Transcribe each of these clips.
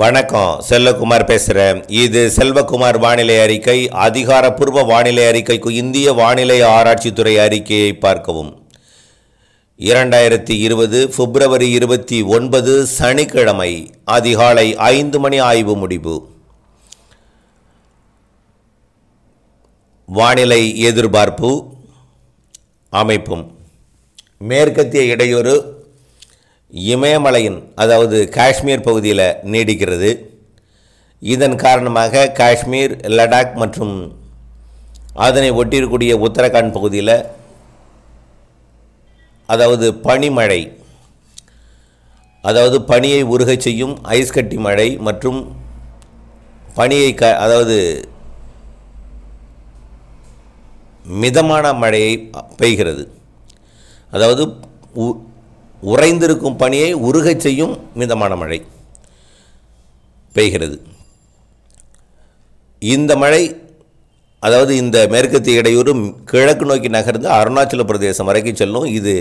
வணக்கம் செல்வகுமார் பேசுகிறேன் இது செல்வகுமார் வானிலை அறிக்கை அதிகாரப்பூர்வ வானிலை அறிக்கைக்கு இந்திய வானிலை ஆராய்ச்சித்துறை அறிக்கையை பார்க்கவும் இரண்டாயிரத்தி இருபது பிப்ரவரி இருபத்தி ஒன்பது சனிக்கிழமை அதிகாலை ஐந்து மணி ஆய்வு முடிவு வானிலை எதிர்பார்ப்பு அமைப்பும் மேற்கத்திய இடையூறு இமயமலையின் அதாவது காஷ்மீர் பகுதியில் நீடிக்கிறது இதன் காரணமாக காஷ்மீர் லடாக் மற்றும் அதனை ஒட்டியிருக்கூடிய உத்தரகாண்ட் பகுதியில் அதாவது பனிமழை அதாவது பனியை உருகை செய்யும் ஐஸ்கட்டி மழை மற்றும் பனியை க அதாவது மிதமான மழையை பெய்கிறது அதாவது உறைந்திருக்கும் பணியை உருகச் செய்யும் மிதமான மழை பெய்கிறது இந்த மழை அதாவது இந்த மேற்கத்திய இடையூறு கிழக்கு நோக்கி நகர்ந்து அருணாச்சல பிரதேசம் வரைக்கும் செல்லும் இது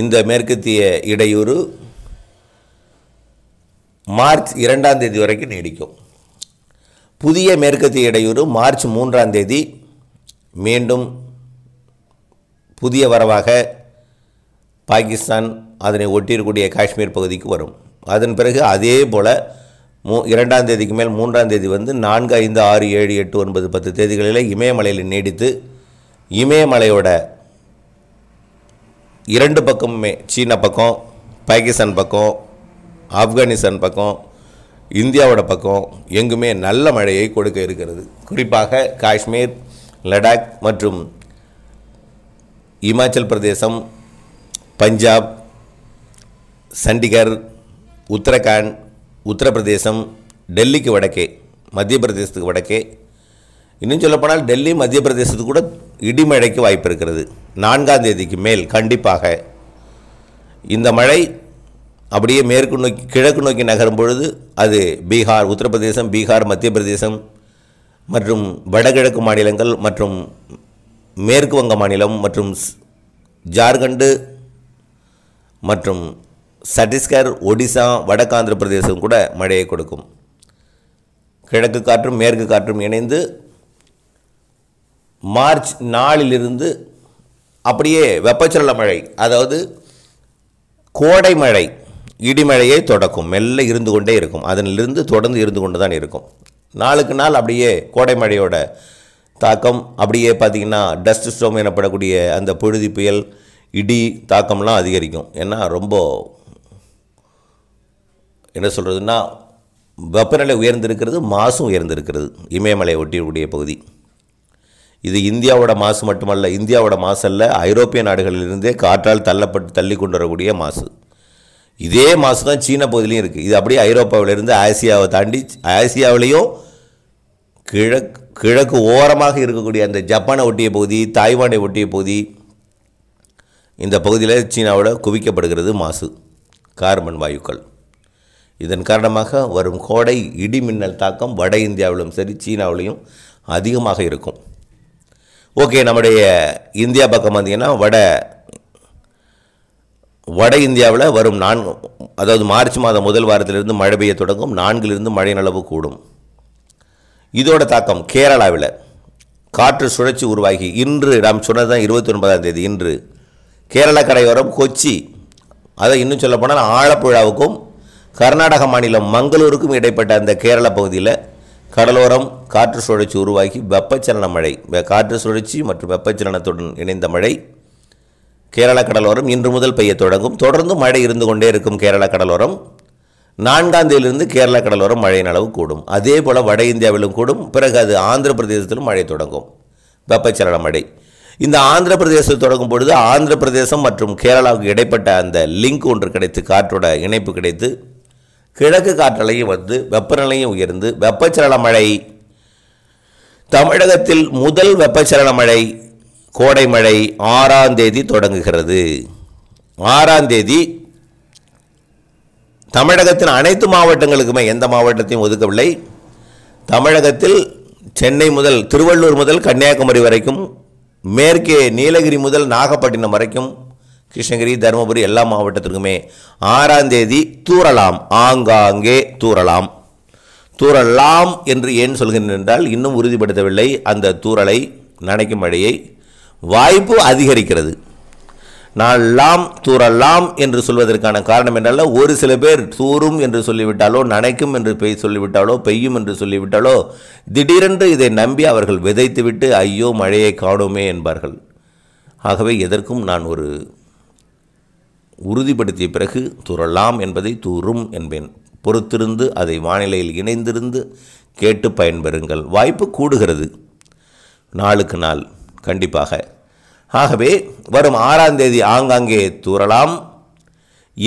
இந்த மேற்கத்திய இடையூறு மார்ச் இரண்டாம் தேதி வரைக்கும் நீடிக்கும் புதிய மேற்கத்திய இடையூறு மார்ச் மூன்றாம் தேதி மீண்டும் புதிய வரவாக பாகிஸ்தான் அதனை ஒட்டியிருக்கூடிய காஷ்மீர் பகுதிக்கு வரும் அதன் பிறகு அதே போல் மூ இரண்டாம் தேதிக்கு மேல் மூன்றாம் தேதி வந்து நான்கு ஐந்து ஆறு ஏழு எட்டு ஒன்பது பத்து தேதிகளில் இமயமலையில் நீடித்து இமயமலையோட இரண்டு பக்கமுமே சீன பக்கம் பாகிஸ்தான் பக்கம் ஆப்கானிஸ்தான் பக்கம் இந்தியாவோட பக்கம் எங்குமே நல்ல மழையை கொடுக்க இருக்கிறது குறிப்பாக காஷ்மீர் லடாக் மற்றும் இமாச்சல் பிரதேசம் பஞ்சாப் சண்டிகர் உத்தரகாண்ட் உத்தரப்பிரதேசம் டெல்லிக்கு வடக்கே மத்திய பிரதேசத்துக்கு வடக்கே இன்னும் சொல்லப்போனால் டெல்லி மத்திய பிரதேசத்துக்கு கூட இடிமழைக்கு வாய்ப்பு இருக்கிறது நான்காம் தேதிக்கு மேல் கண்டிப்பாக இந்த மழை அப்படியே மேற்கு நோக்கி கிழக்கு நோக்கி நகரும் பொழுது அது பீகார் உத்தரப்பிரதேசம் பீகார் மத்திய பிரதேசம் மற்றும் வடகிழக்கு மாநிலங்கள் மற்றும் மேற்கு வங்க மாநிலம் மற்றும் ஜார்க்கண்டு மற்றும் சட்டீஸ்கர் ஒடிசா வடக்காந்திர பிரதேசம் கூட மழையை கொடுக்கும் கிழக்கு காற்றும் மேற்கு காற்றும் இணைந்து மார்ச் நாலிலிருந்து அப்படியே வெப்பச்சல மழை அதாவது கோடை மழை இடிமழையை தொடக்கும் மெல்ல இருந்து கொண்டே இருக்கும் அதனிலிருந்து தொடர்ந்து இருந்து கொண்டு தான் இருக்கும் நாளுக்கு நாள் அப்படியே கோடை மழையோட தாக்கம் அப்படியே பார்த்திங்கன்னா டஸ்ட் ஸ்டோம் எனப்படக்கூடிய அந்த புழுதி புயல் இடி தாக்கம்லாம் அதிகரிக்கும் ஏன்னா ரொம்ப என்ன சொல்கிறதுன்னா வெப்பநிலை உயர்ந்திருக்கிறது மாசும் உயர்ந்திருக்கிறது இமயமலையை ஒட்டியக்கூடிய பகுதி இது இந்தியாவோட மாசு மட்டுமல்ல இந்தியாவோட மாசு அல்ல ஐரோப்பிய நாடுகளிலிருந்தே காற்றால் தள்ளப்பட்டு தள்ளி கொண்டு வரக்கூடிய மாசு இதே மாசு தான் சீன பகுதியிலையும் இருக்குது இது அப்படியே ஐரோப்பாவிலிருந்து ஆசியாவை தாண்டி ஆசியாவிலையும் கிழக்கு கிழக்கு ஓரமாக இருக்கக்கூடிய அந்த ஜப்பானை ஒட்டிய பகுதி தாய்வானை ஒட்டிய பகுதி இந்த பகுதியில் சீனாவோட குவிக்கப்படுகிறது மாசு கார்பன் வாயுக்கள் இதன் காரணமாக வரும் கோடை இடி மின்னல் தாக்கம் வட இந்தியாவிலும் சரி சீனாவிலையும் அதிகமாக இருக்கும் ஓகே நம்முடைய இந்தியா பக்கம் பார்த்திங்கன்னா வட வட இந்தியாவில் வரும் நான்கு அதாவது மார்ச் மாதம் முதல் வாரத்திலிருந்து மழை பெய்ய தொடங்கும் நான்கிலிருந்து மழையின் அளவு கூடும் இதோட தாக்கம் கேரளாவில் காற்று சுழற்சி உருவாகி இன்று நாம் சொன்னது தான் இருபத்தி ஒன்பதாம் தேதி இன்று கேரள கரையோரம் கொச்சி அதை இன்னும் சொல்லப்போனால் ஆலப்புழாவுக்கும் கர்நாடக மாநிலம் மங்களூருக்கும் இடைப்பட்ட அந்த கேரள பகுதியில் கடலோரம் காற்று சுழற்சி உருவாகி வெப்பச்சலன மழை காற்று சுழற்சி மற்றும் வெப்பச்சலனத்துடன் இணைந்த மழை கேரள கடலோரம் இன்று முதல் பெய்ய தொடங்கும் தொடர்ந்து மழை இருந்து கொண்டே இருக்கும் கேரள கடலோரம் நான்காம் தேதியிலிருந்து கேரள கடலோரம் மழையின் அளவு கூடும் அதே போல் வட இந்தியாவிலும் கூடும் பிறகு அது ஆந்திர பிரதேசத்திலும் மழை தொடங்கும் வெப்பச்சலன மழை இந்த ஆந்திர பிரதேசம் தொடங்கும் பொழுது ஆந்திர பிரதேசம் மற்றும் கேரளாவுக்கு இடைப்பட்ட அந்த லிங்க் ஒன்று கிடைத்து காற்றோட இணைப்பு கிடைத்து கிழக்கு காற்றலையும் வந்து வெப்பநிலையும் உயர்ந்து வெப்பச்சலன மழை தமிழகத்தில் முதல் வெப்பச்சலன மழை கோடை மழை ஆறாம் தேதி தொடங்குகிறது ஆறாம் தேதி தமிழகத்தின் அனைத்து மாவட்டங்களுக்குமே எந்த மாவட்டத்தையும் ஒதுக்கவில்லை தமிழகத்தில் சென்னை முதல் திருவள்ளூர் முதல் கன்னியாகுமரி வரைக்கும் மேற்கே நீலகிரி முதல் நாகப்பட்டினம் வரைக்கும் கிருஷ்ணகிரி தருமபுரி எல்லா மாவட்டத்திற்குமே ஆறாம் தேதி தூரலாம் ஆங்காங்கே தூரலாம் தூரலாம் என்று ஏன் சொல்கிறேன் என்றால் இன்னும் உறுதிப்படுத்தவில்லை அந்த தூரலை நனைக்கும் வழியை வாய்ப்பு அதிகரிக்கிறது நாளாம் தூரலாம் என்று சொல்வதற்கான காரணம் என்னல்ல ஒரு சில பேர் தூரும் என்று சொல்லிவிட்டாலோ நனைக்கும் என்று பெய் சொல்லிவிட்டாலோ பெய்யும் என்று சொல்லிவிட்டாலோ திடீரென்று இதை நம்பி அவர்கள் விதைத்துவிட்டு ஐயோ மழையை காணோமே என்பார்கள் ஆகவே எதற்கும் நான் ஒரு உறுதிப்படுத்திய பிறகு தூரலாம் என்பதை தூரும் என்பேன் பொறுத்திருந்து அதை வானிலையில் இணைந்திருந்து கேட்டு பயன்பெறுங்கள் வாய்ப்பு கூடுகிறது நாளுக்கு நாள் கண்டிப்பாக ஆகவே வரும் ஆறாம் தேதி ஆங்காங்கே தூறலாம்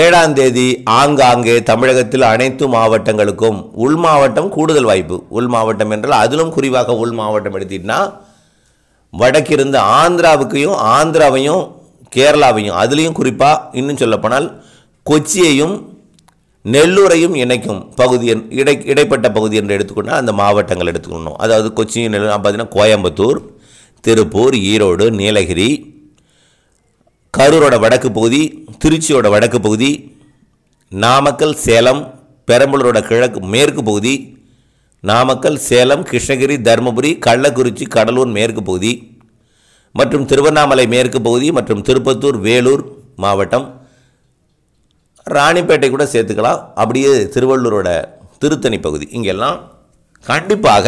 ஏழாம் தேதி ஆங்காங்கே தமிழகத்தில் அனைத்து மாவட்டங்களுக்கும் உள் மாவட்டம் கூடுதல் வாய்ப்பு உள் மாவட்டம் என்றால் அதிலும் குறிவாக உள் மாவட்டம் எடுத்தீங்கன்னா வடக்கிருந்து ஆந்திராவுக்கையும் ஆந்திராவையும் கேரளாவையும் அதுலேயும் குறிப்பாக இன்னும் சொல்லப்போனால் கொச்சியையும் நெல்லூரையும் இணைக்கும் பகுதி இடை இடைப்பட்ட பகுதி என்று எடுத்துக்கொண்டால் அந்த மாவட்டங்கள் எடுத்துக்கணும் அதாவது கொச்சியும் நெல்லூர் பார்த்தீங்கன்னா கோயம்புத்தூர் திருப்பூர் ஈரோடு நீலகிரி கரூரோட வடக்கு பகுதி திருச்சியோட வடக்கு பகுதி நாமக்கல் சேலம் பெரம்பலூரோட கிழக்கு மேற்கு பகுதி நாமக்கல் சேலம் கிருஷ்ணகிரி தருமபுரி கள்ளக்குறிச்சி கடலூர் மேற்கு பகுதி மற்றும் திருவண்ணாமலை மேற்கு பகுதி மற்றும் திருப்பத்தூர் வேலூர் மாவட்டம் ராணிப்பேட்டை கூட சேர்த்துக்கலாம் அப்படியே திருவள்ளூரோட திருத்தணி பகுதி இங்கெல்லாம் கண்டிப்பாக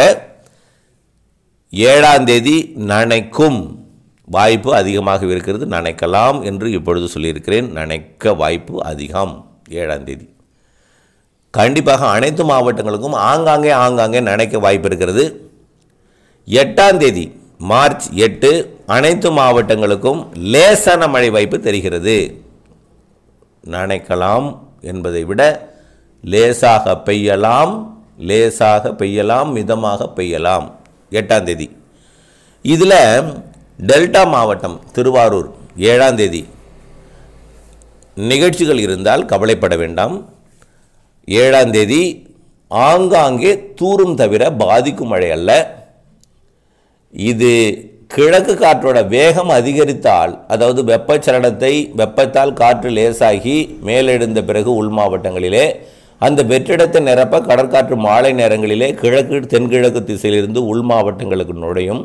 ஏழாம் தேதி நனைக்கும் வாய்ப்பு அதிகமாக இருக்கிறது நனைக்கலாம் என்று இப்பொழுது சொல்லியிருக்கிறேன் நனைக்க வாய்ப்பு அதிகம் ஏழாம் தேதி கண்டிப்பாக அனைத்து மாவட்டங்களுக்கும் ஆங்காங்கே ஆங்காங்கே நனைக்க வாய்ப்பு இருக்கிறது எட்டாம் தேதி மார்ச் எட்டு அனைத்து மாவட்டங்களுக்கும் லேசான மழை வாய்ப்பு தெரிகிறது நனைக்கலாம் என்பதை விட லேசாக பெய்யலாம் லேசாக பெய்யலாம் மிதமாக பெய்யலாம் எட்டாம் தேதி இதில் டெல்டா மாவட்டம் திருவாரூர் ஏழாம் தேதி நிகழ்ச்சிகள் இருந்தால் கவலைப்பட வேண்டாம் ஏழாம் தேதி ஆங்காங்கே தூரும் தவிர பாதிக்கும் மழை அல்ல இது கிழக்கு காற்றோட வேகம் அதிகரித்தால் அதாவது வெப்பச்சலனத்தை வெப்பத்தால் காற்று லேசாகி மேலெழுந்த பிறகு உள் மாவட்டங்களிலே அந்த வெற்றிடத்தை நிரப்ப கடற்காற்று மாலை நேரங்களிலே கிழக்கு தென்கிழக்கு திசையிலிருந்து உள் மாவட்டங்களுக்கு நுழையும்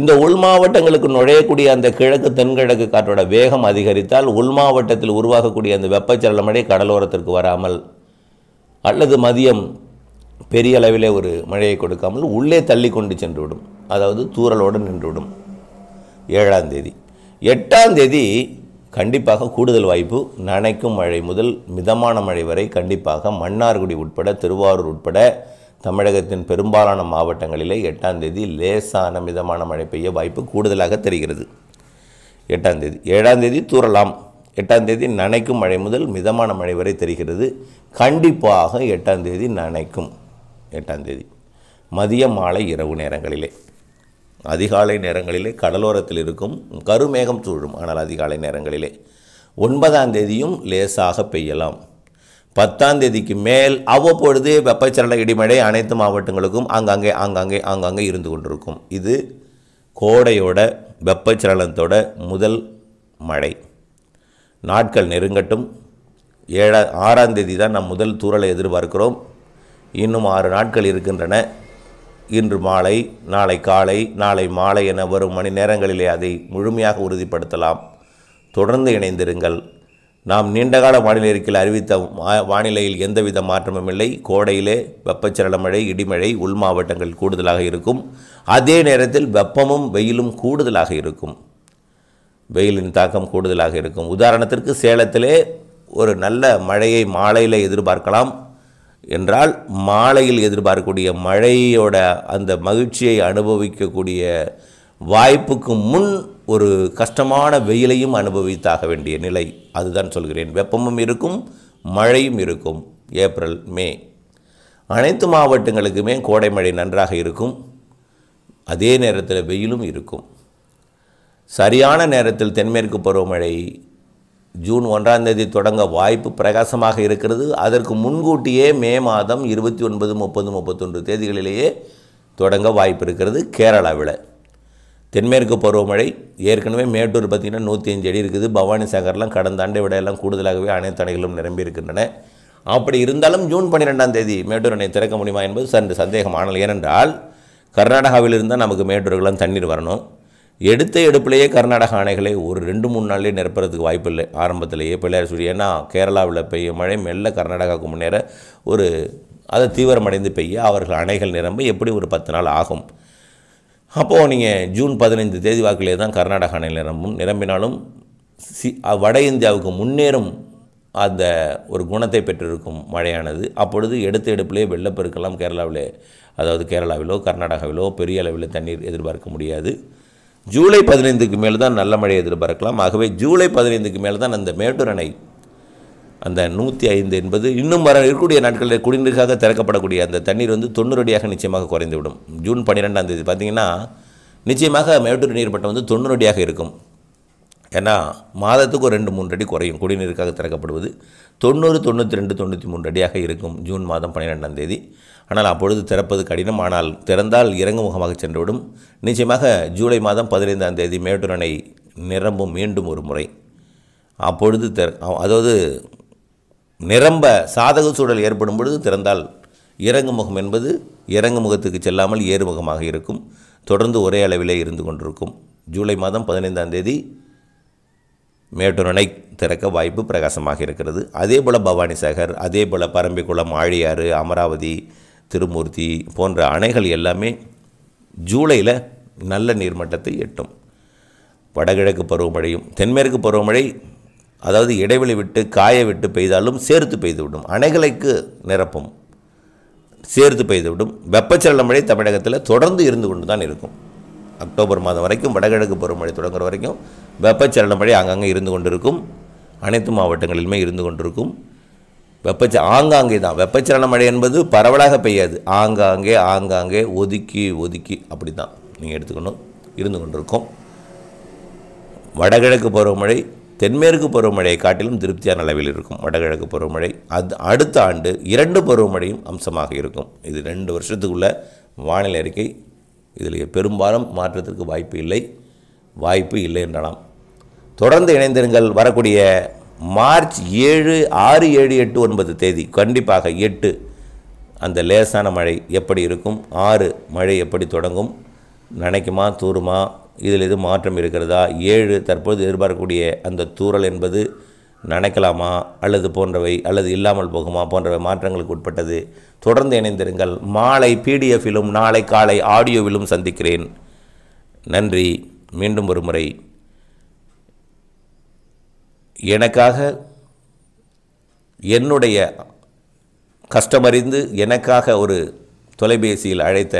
இந்த உள் மாவட்டங்களுக்கு நுழையக்கூடிய அந்த கிழக்கு தென்கிழக்கு காற்றோட வேகம் அதிகரித்தால் உள் மாவட்டத்தில் உருவாகக்கூடிய அந்த வெப்பச்சலமடை கடலோரத்திற்கு வராமல் அல்லது மதியம் பெரிய அளவிலே ஒரு மழையை கொடுக்காமல் உள்ளே தள்ளி கொண்டு சென்றுவிடும் அதாவது தூரலோடு நின்றுவிடும் ஏழாம் தேதி எட்டாம் தேதி கண்டிப்பாக கூடுதல் வாய்ப்பு நனைக்கும் மழை முதல் மிதமான மழை வரை கண்டிப்பாக மன்னார்குடி உட்பட திருவாரூர் உட்பட தமிழகத்தின் பெரும்பாலான மாவட்டங்களிலே எட்டாம் தேதி லேசான மிதமான மழை பெய்ய வாய்ப்பு கூடுதலாக தெரிகிறது எட்டாம் தேதி ஏழாம் தேதி தூரலாம் எட்டாம் தேதி நனைக்கும் மழை முதல் மிதமான மழை வரை தெரிகிறது கண்டிப்பாக எட்டாம் தேதி நனைக்கும் எட்டாம் தேதி மதிய மாலை இரவு நேரங்களிலே அதிகாலை நேரங்களிலே கடலோரத்தில் இருக்கும் கருமேகம் சூழும் ஆனால் அதிகாலை நேரங்களிலே ஒன்பதாம் தேதியும் லேசாக பெய்யலாம் பத்தாம் தேதிக்கு மேல் அவ்வப்பொழுது வெப்பச்சலன இடிமழை அனைத்து மாவட்டங்களுக்கும் அங்கங்கே ஆங்காங்கே ஆங்காங்கே இருந்து கொண்டிருக்கும் இது கோடையோட வெப்பச்சலனத்தோட முதல் மழை நாட்கள் நெருங்கட்டும் ஏழா ஆறாம் தேதி தான் நம் முதல் தூரலை எதிர்பார்க்கிறோம் இன்னும் ஆறு நாட்கள் இருக்கின்றன இன்று மாலை நாளை காலை நாளை மாலை என வரும் மணி நேரங்களிலே அதை முழுமையாக உறுதிப்படுத்தலாம் தொடர்ந்து இணைந்திருங்கள் நாம் நீண்டகால வானிலை அறிவித்த வானிலையில் எந்தவித மாற்றமும் இல்லை கோடையிலே வெப்பச்சலன மழை இடிமழை உள் மாவட்டங்கள் கூடுதலாக இருக்கும் அதே நேரத்தில் வெப்பமும் வெயிலும் கூடுதலாக இருக்கும் வெயிலின் தாக்கம் கூடுதலாக இருக்கும் உதாரணத்திற்கு சேலத்திலே ஒரு நல்ல மழையை மாலையில் எதிர்பார்க்கலாம் என்றால் மாலையில் எதிர்பார்க்கக்கூடிய மழையோட அந்த மகிழ்ச்சியை அனுபவிக்கக்கூடிய வாய்ப்புக்கு முன் ஒரு கஷ்டமான வெயிலையும் அனுபவித்தாக வேண்டிய நிலை அதுதான் சொல்கிறேன் வெப்பமும் இருக்கும் மழையும் இருக்கும் ஏப்ரல் மே அனைத்து மாவட்டங்களுக்குமே கோடை மழை நன்றாக இருக்கும் அதே நேரத்தில் வெயிலும் இருக்கும் சரியான நேரத்தில் தென்மேற்கு பருவமழை ஜூன் ஒன்றாம் தேதி தொடங்க வாய்ப்பு பிரகாசமாக இருக்கிறது அதற்கு முன்கூட்டியே மே மாதம் இருபத்தி ஒன்பது முப்பது முப்பத்தொன்று தேதிகளிலேயே தொடங்க வாய்ப்பு இருக்கிறது கேரளாவில் தென்மேற்கு பருவமழை ஏற்கனவே மேட்டூர் பார்த்திங்கன்னா நூற்றி அஞ்சு அடி இருக்குது பவானி சாகர்லாம் கடந்த ஆண்டை விட எல்லாம் கூடுதலாகவே அனைத்து அணைகளும் நிரம்பி இருக்கின்றன அப்படி இருந்தாலும் ஜூன் பன்னிரெண்டாம் தேதி மேட்டூர் அணை திறக்க முடியுமா என்பது சன்று சந்தேகமானல் ஏனென்றால் இருந்தால் நமக்கு மேட்டூர்களெலாம் தண்ணீர் வரணும் எடுத்த எடுப்பிலேயே கர்நாடக அணைகளை ஒரு ரெண்டு மூணு நாள்லேயே நிரப்புறதுக்கு வாய்ப்பு இல்லை ஆரம்பத்திலேயே பிள்ளையார் சொல்லி ஏன்னா கேரளாவில் பெய்ய மழை மெல்ல கர்நாடகாவுக்கு முன்னேற ஒரு அதை தீவிரமடைந்து பெய்ய அவர்கள் அணைகள் நிரம்ப எப்படி ஒரு பத்து நாள் ஆகும் அப்போது நீங்கள் ஜூன் பதினைந்து தேதி வாக்கிலே தான் கர்நாடக அணை நிரம்பும் நிரம்பினாலும் சி வட இந்தியாவுக்கு முன்னேறும் அந்த ஒரு குணத்தை பெற்றிருக்கும் மழையானது அப்பொழுது எடுத்த எடுப்பிலே வெள்ளப்பெருக்கெல்லாம் கேரளாவிலே அதாவது கேரளாவிலோ கர்நாடகாவிலோ பெரிய அளவில் தண்ணீர் எதிர்பார்க்க முடியாது ஜூலை பதினைந்துக்கு மேல் தான் நல்ல மழை எதிர்பார்க்கலாம் ஆகவே ஜூலை பதினைந்துக்கு மேல் தான் அந்த மேட்டூர் அணை அந்த நூற்றி ஐந்து என்பது இன்னும் வர இருக்கக்கூடிய நாட்களில் குடிநீருக்காக திறக்கப்படக்கூடிய அந்த தண்ணீர் வந்து தொண்ணூறு அடியாக நிச்சயமாக குறைந்துவிடும் ஜூன் பன்னிரெண்டாம் தேதி பார்த்திங்கன்னா நிச்சயமாக மேட்டூர் நீர் மட்டம் வந்து தொண்ணூறு அடியாக இருக்கும் ஏன்னா மாதத்துக்கு ஒரு ரெண்டு மூன்று அடி குறையும் குடிநீருக்காக திறக்கப்படுவது தொண்ணூறு தொண்ணூற்றி ரெண்டு தொண்ணூற்றி மூன்று அடியாக இருக்கும் ஜூன் மாதம் பன்னிரெண்டாம் தேதி ஆனால் அப்பொழுது திறப்பது கடினம் ஆனால் திறந்தால் இறங்குமுகமாக சென்றுவிடும் நிச்சயமாக ஜூலை மாதம் பதினைந்தாம் தேதி மேட்டூர் அணை நிரம்பும் மீண்டும் ஒரு முறை அப்பொழுது திற அதாவது நிரம்ப சாதக சூழல் ஏற்படும் பொழுது திறந்தால் இறங்குமுகம் என்பது இறங்குமுகத்துக்கு செல்லாமல் ஏறுமுகமாக இருக்கும் தொடர்ந்து ஒரே அளவிலே இருந்து கொண்டிருக்கும் ஜூலை மாதம் பதினைந்தாம் தேதி மேட்டூர் அணை திறக்க வாய்ப்பு பிரகாசமாக இருக்கிறது அதே போல் பவானி சாகர் அதே போல் பரம்பிக்குளம் ஆழியாறு அமராவதி திருமூர்த்தி போன்ற அணைகள் எல்லாமே ஜூலையில் நல்ல நீர்மட்டத்தை எட்டும் வடகிழக்கு பருவமழையும் தென்மேற்கு பருவமழை அதாவது இடைவெளி விட்டு காய விட்டு பெய்தாலும் சேர்த்து பெய்துவிடும் அணைகளுக்கு நிரப்பும் சேர்த்து பெய்துவிடும் வெப்பச்சலன மழை தமிழகத்தில் தொடர்ந்து இருந்து கொண்டு தான் இருக்கும் அக்டோபர் மாதம் வரைக்கும் வடகிழக்கு பருவமழை தொடங்குற வரைக்கும் வெப்பச்சலன மழை அங்கங்கே இருந்து கொண்டிருக்கும் அனைத்து மாவட்டங்களிலுமே இருந்து கொண்டிருக்கும் வெப்பச்ச ஆங்காங்கே தான் வெப்பச்சலன மழை என்பது பரவலாக பெய்யாது ஆங்காங்கே ஆங்காங்கே ஒதுக்கி ஒதுக்கி அப்படி தான் நீங்கள் எடுத்துக்கணும் இருந்து கொண்டிருக்கோம் வடகிழக்கு பருவமழை தென்மேற்கு பருவமழையை காட்டிலும் திருப்தியான அளவில் இருக்கும் வடகிழக்கு பருவமழை அது அடுத்த ஆண்டு இரண்டு பருவமழையும் அம்சமாக இருக்கும் இது ரெண்டு வருஷத்துக்குள்ள வானிலை அறிக்கை இதில் பெரும்பாலும் மாற்றத்திற்கு வாய்ப்பு இல்லை வாய்ப்பு இல்லை என்றலாம் தொடர்ந்து இணைந்திருங்கள் வரக்கூடிய மார்ச் ஏழு ஆறு ஏழு எட்டு ஒன்பது தேதி கண்டிப்பாக எட்டு அந்த லேசான மழை எப்படி இருக்கும் ஆறு மழை எப்படி தொடங்கும் நினைக்குமா தூருமா இதில் எது மாற்றம் இருக்கிறதா ஏழு தற்போது எதிர்பார்க்கக்கூடிய அந்த தூறல் என்பது நினைக்கலாமா அல்லது போன்றவை அல்லது இல்லாமல் போகுமா போன்றவை மாற்றங்களுக்கு உட்பட்டது தொடர்ந்து இணைந்திருங்கள் மாலை பிடிஎஃபிலும் நாளை காலை ஆடியோவிலும் சந்திக்கிறேன் நன்றி மீண்டும் ஒரு முறை எனக்காக என்னுடைய கஷ்டமறிந்து எனக்காக ஒரு தொலைபேசியில் அழைத்த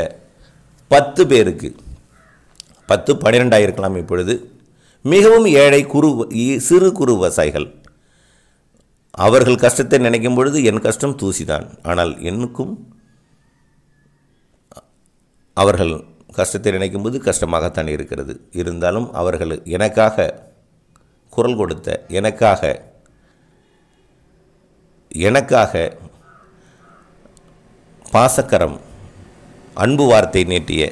பத்து பேருக்கு பத்து பனிரெண்டாயிருக்கலாம் இப்பொழுது மிகவும் ஏழை குறு சிறு குறு விவசாயிகள் அவர்கள் கஷ்டத்தை நினைக்கும் பொழுது என் கஷ்டம் தூசிதான் ஆனால் என்னுக்கும் அவர்கள் கஷ்டத்தை நினைக்கும்போது கஷ்டமாகத்தான் இருக்கிறது இருந்தாலும் அவர்கள் எனக்காக குரல் கொடுத்த எனக்காக எனக்காக பாசக்கரம் அன்பு வார்த்தை நீட்டிய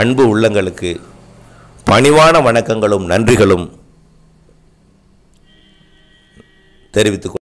அன்பு உள்ளங்களுக்கு பணிவான வணக்கங்களும் நன்றிகளும் தெரிவித்துக்